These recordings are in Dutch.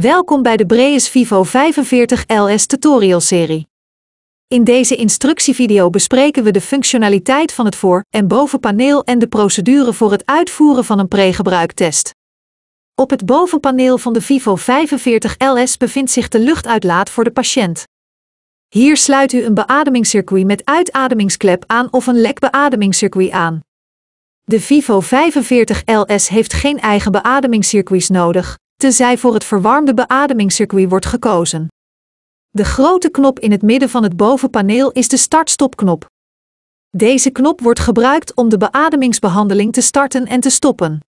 Welkom bij de Breus Vivo 45 LS tutorial serie. In deze instructievideo bespreken we de functionaliteit van het voor- en bovenpaneel en de procedure voor het uitvoeren van een pregebruiktest. Op het bovenpaneel van de Vivo 45 LS bevindt zich de luchtuitlaat voor de patiënt. Hier sluit u een beademingscircuit met uitademingsklep aan of een lekbeademingscircuit aan. De Vivo 45 LS heeft geen eigen beademingscircuits nodig, tenzij voor het verwarmde beademingscircuit wordt gekozen. De grote knop in het midden van het bovenpaneel is de start-stopknop. Deze knop wordt gebruikt om de beademingsbehandeling te starten en te stoppen.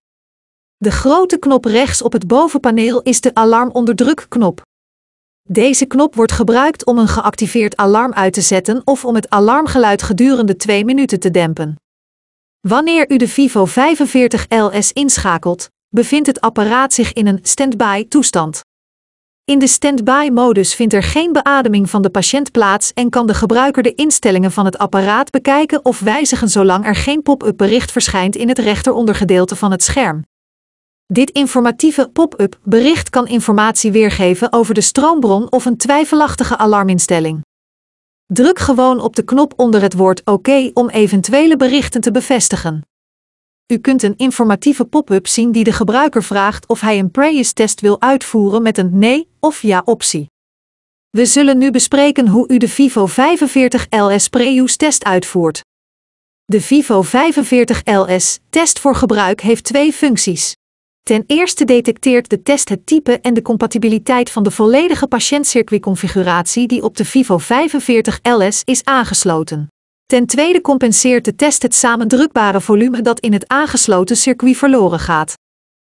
De grote knop rechts op het bovenpaneel is de alarmonderdrukknop. Deze knop wordt gebruikt om een geactiveerd alarm uit te zetten of om het alarmgeluid gedurende twee minuten te dempen. Wanneer u de Vivo 45LS inschakelt, bevindt het apparaat zich in een standby toestand. In de standby modus vindt er geen beademing van de patiënt plaats en kan de gebruiker de instellingen van het apparaat bekijken of wijzigen zolang er geen pop-up bericht verschijnt in het rechterondergedeelte van het scherm. Dit informatieve pop-up bericht kan informatie weergeven over de stroombron of een twijfelachtige alarminstelling. Druk gewoon op de knop onder het woord OK om eventuele berichten te bevestigen. U kunt een informatieve pop-up zien die de gebruiker vraagt of hij een use test wil uitvoeren met een nee- of ja-optie. We zullen nu bespreken hoe u de Vivo 45LS use test uitvoert. De Vivo 45LS test voor gebruik heeft twee functies. Ten eerste detecteert de test het type en de compatibiliteit van de volledige patiëntcircuitconfiguratie die op de Vivo 45LS is aangesloten. Ten tweede compenseert de test het samendrukbare volume dat in het aangesloten circuit verloren gaat.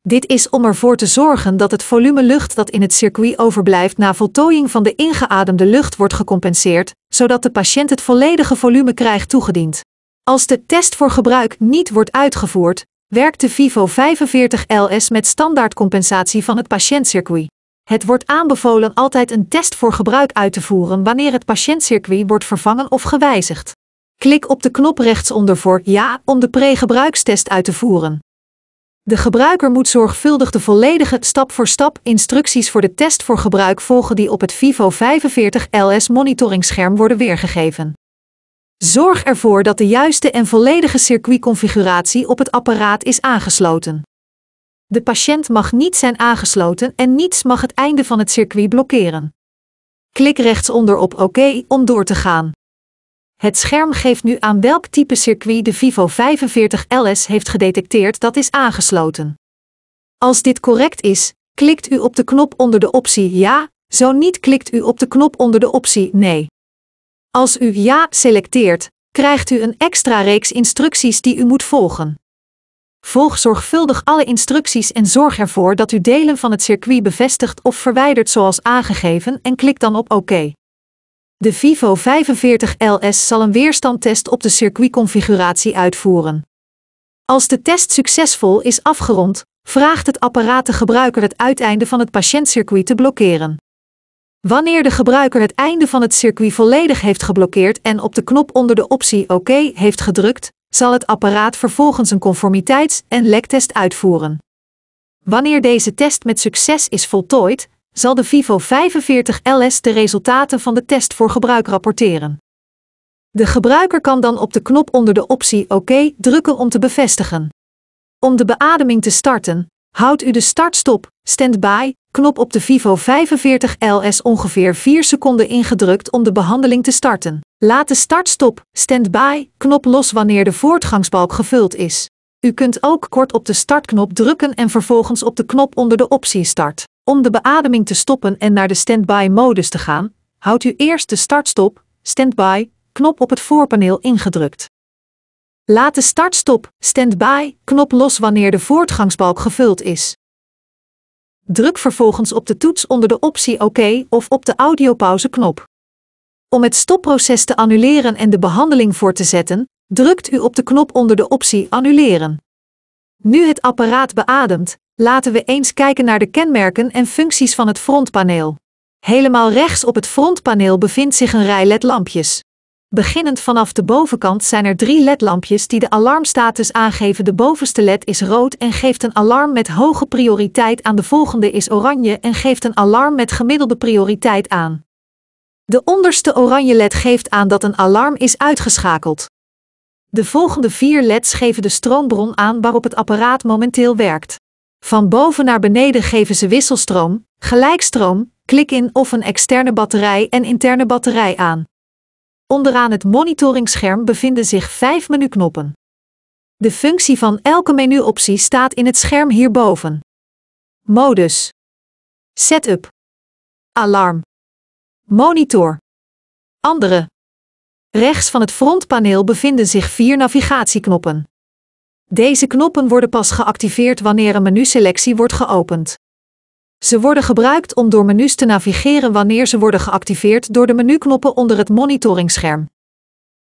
Dit is om ervoor te zorgen dat het volume lucht dat in het circuit overblijft na voltooiing van de ingeademde lucht wordt gecompenseerd, zodat de patiënt het volledige volume krijgt toegediend. Als de test voor gebruik niet wordt uitgevoerd, werkt de Vivo 45LS met standaardcompensatie van het patiëntcircuit. Het wordt aanbevolen altijd een test voor gebruik uit te voeren wanneer het patiëntcircuit wordt vervangen of gewijzigd. Klik op de knop rechtsonder voor Ja om de pre-gebruikstest uit te voeren. De gebruiker moet zorgvuldig de volledige stap-voor-stap instructies voor de test voor gebruik volgen die op het Vivo 45 LS monitoringscherm worden weergegeven. Zorg ervoor dat de juiste en volledige circuitconfiguratie op het apparaat is aangesloten. De patiënt mag niet zijn aangesloten en niets mag het einde van het circuit blokkeren. Klik rechtsonder op OK om door te gaan. Het scherm geeft nu aan welk type circuit de Vivo 45 LS heeft gedetecteerd dat is aangesloten. Als dit correct is, klikt u op de knop onder de optie Ja, zo niet klikt u op de knop onder de optie Nee. Als u Ja selecteert, krijgt u een extra reeks instructies die u moet volgen. Volg zorgvuldig alle instructies en zorg ervoor dat u delen van het circuit bevestigt of verwijdert zoals aangegeven en klik dan op OK. De Vivo 45 LS zal een weerstandtest op de circuitconfiguratie uitvoeren. Als de test succesvol is afgerond, vraagt het apparaat de gebruiker het uiteinde van het patiëntcircuit te blokkeren. Wanneer de gebruiker het einde van het circuit volledig heeft geblokkeerd en op de knop onder de optie OK heeft gedrukt, zal het apparaat vervolgens een conformiteits- en lektest uitvoeren. Wanneer deze test met succes is voltooid, zal de Vivo 45 LS de resultaten van de test voor gebruik rapporteren. De gebruiker kan dan op de knop onder de optie OK drukken om te bevestigen. Om de beademing te starten, houdt u de start-stop, standby, knop op de Vivo 45 LS ongeveer 4 seconden ingedrukt om de behandeling te starten. Laat de start-stop, standby, knop los wanneer de voortgangsbalk gevuld is. U kunt ook kort op de startknop drukken en vervolgens op de knop onder de optie start. Om de beademing te stoppen en naar de standby-modus te gaan, houdt u eerst de startstop, standby, knop op het voorpaneel ingedrukt. Laat de startstop, standby, knop los wanneer de voortgangsbalk gevuld is. Druk vervolgens op de toets onder de optie OK of op de audiopauze knop. Om het stopproces te annuleren en de behandeling voor te zetten, drukt u op de knop onder de optie Annuleren. Nu het apparaat beademt, Laten we eens kijken naar de kenmerken en functies van het frontpaneel. Helemaal rechts op het frontpaneel bevindt zich een rij led-lampjes. Beginnend vanaf de bovenkant zijn er drie led-lampjes die de alarmstatus aangeven. De bovenste led is rood en geeft een alarm met hoge prioriteit aan. De volgende is oranje en geeft een alarm met gemiddelde prioriteit aan. De onderste oranje led geeft aan dat een alarm is uitgeschakeld. De volgende vier leds geven de stroombron aan waarop het apparaat momenteel werkt. Van boven naar beneden geven ze wisselstroom, gelijkstroom, klik-in of een externe batterij en interne batterij aan. Onderaan het monitoringsscherm bevinden zich vijf menuknoppen. De functie van elke menuoptie staat in het scherm hierboven. Modus. Setup. Alarm. Monitor. Andere. Rechts van het frontpaneel bevinden zich vier navigatieknoppen. Deze knoppen worden pas geactiveerd wanneer een menuselectie wordt geopend. Ze worden gebruikt om door menus te navigeren wanneer ze worden geactiveerd door de menuknoppen onder het monitoringscherm.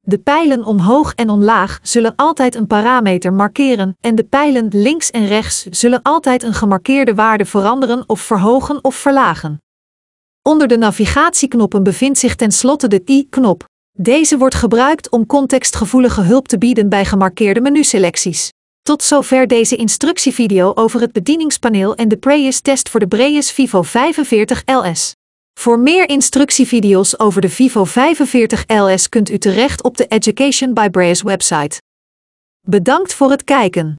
De pijlen omhoog en omlaag zullen altijd een parameter markeren en de pijlen links en rechts zullen altijd een gemarkeerde waarde veranderen of verhogen of verlagen. Onder de navigatieknoppen bevindt zich tenslotte de i-knop. Deze wordt gebruikt om contextgevoelige hulp te bieden bij gemarkeerde menuselecties. Tot zover deze instructievideo over het bedieningspaneel en de Preyes-test voor de Breyes Vivo 45 LS. Voor meer instructievideo's over de Vivo 45 LS kunt u terecht op de Education by Breyes website. Bedankt voor het kijken.